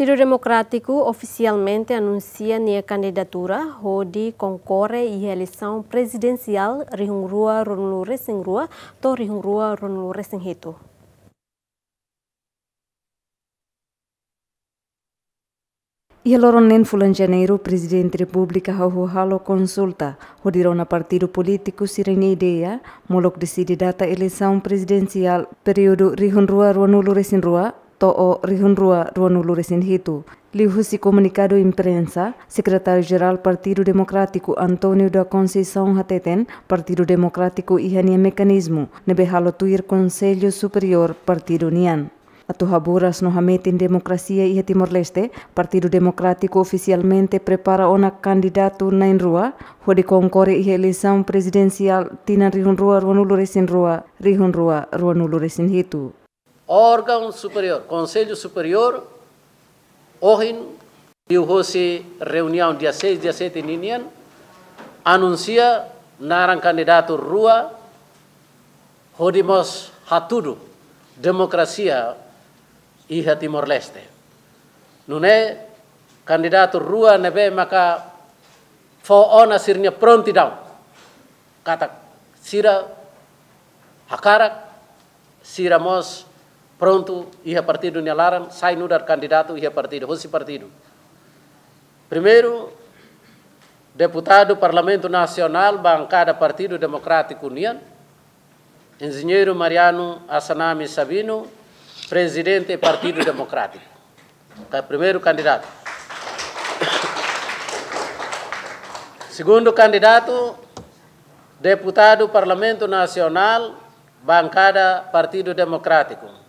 Partido Democrático oficialmente anuncia nia candidatura, Hodi concorre à eleição presidencial Rua Ronlure Rua to Rihungrua Ronlure Singhito. Ia loron nen fulan janeiro presidente Republika hau halo Hodi rona partido político sirene ideia molok decide data eleição presidencial período rihunrua sing rua to'o rihunrua ruanuluresin hitu. Lihusi komunikado imprensa, secretário-geral Partido Democrático Antonio da Conceição Hateten, Partido Democrático Ihania Mecanismo, tuir Conselho Superior Partido Nian. Atuhaburas no Hametin Democracia e Timor-Leste, Partido Democrático oficialmente prepara ona candidato na Inrua, hode konkore iha eleição presidensial tina Rihunrua Ruanuluresin Rua, Rihunrua Ruanuluresin Hitu órgão superior, conselho superior, hoje se reunião dia 6, dia 7 Ninian, anuncia narang candidato rua Hodimos Hatudu, demokrasia iha Timor Leste. Nune candidato rua nebe maka foona sirnya prontidão. Kata sira hakarak sira mos pronto ia partido nyalaran sai nudar candidato ia partido hosi partido primeiro deputado parlamento nacional bancada partido democrático união engenheiro mariano assanami sabino presidente partido democrático tá, primeiro candidato segundo candidato deputado parlamento nacional bancada partido democrático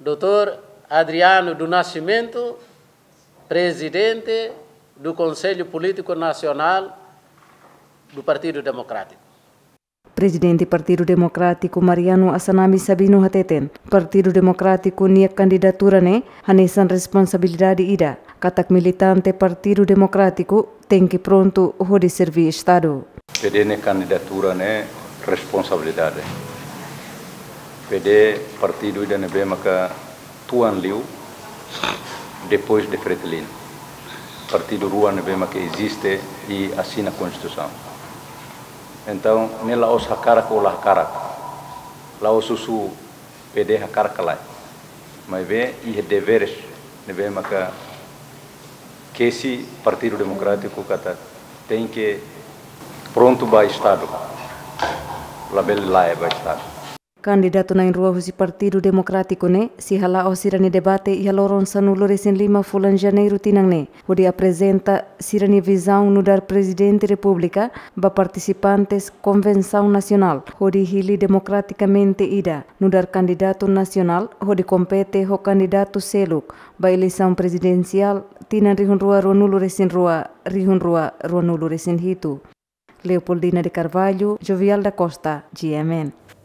Doutor Adriano do Nascimento, presidente do Conselho Político Nacional do Partido Democrático. Presidente do Partido Democrático Mariano Asanami Sabino Hateten, Partido Democrático nia candidatura ne hanesan responsabilidade ida. Katak militante Partido Democrático tem que pronto hode servir Estado. Pedene candidatura ne responsabilidade. PD, Partido IDNB Maca, Tuan Liu, depois de Fretilin. Partido Rua Nebema que existe e assina a Constituição. Então, nem lá os Hakaraka ou lá Hakaraka. Lá PD Hakaraka lá. Mas vê e deveres Nebema que esse Partido Democrático tem que pronto para Estado. Label lá é para Estado. Kandidat nain ruah husi Partido Democrático ne, si hala o sirani debate ia loron sanu loresin lima fulan janeiro tinang ne, hudi apresenta sirani visão nudar presidente Republika ba partisipantes convenção nasional hodi hili demokratikamente ida, nudar kandidatun nasional hodi kompete ho seluk, ba eleição presidensial tinan rihun ruah ruah nulo resin ruah, rihun ruah ruah nulo resin hitu. Leopoldina de Carvalho, Jovial da Costa, GMN.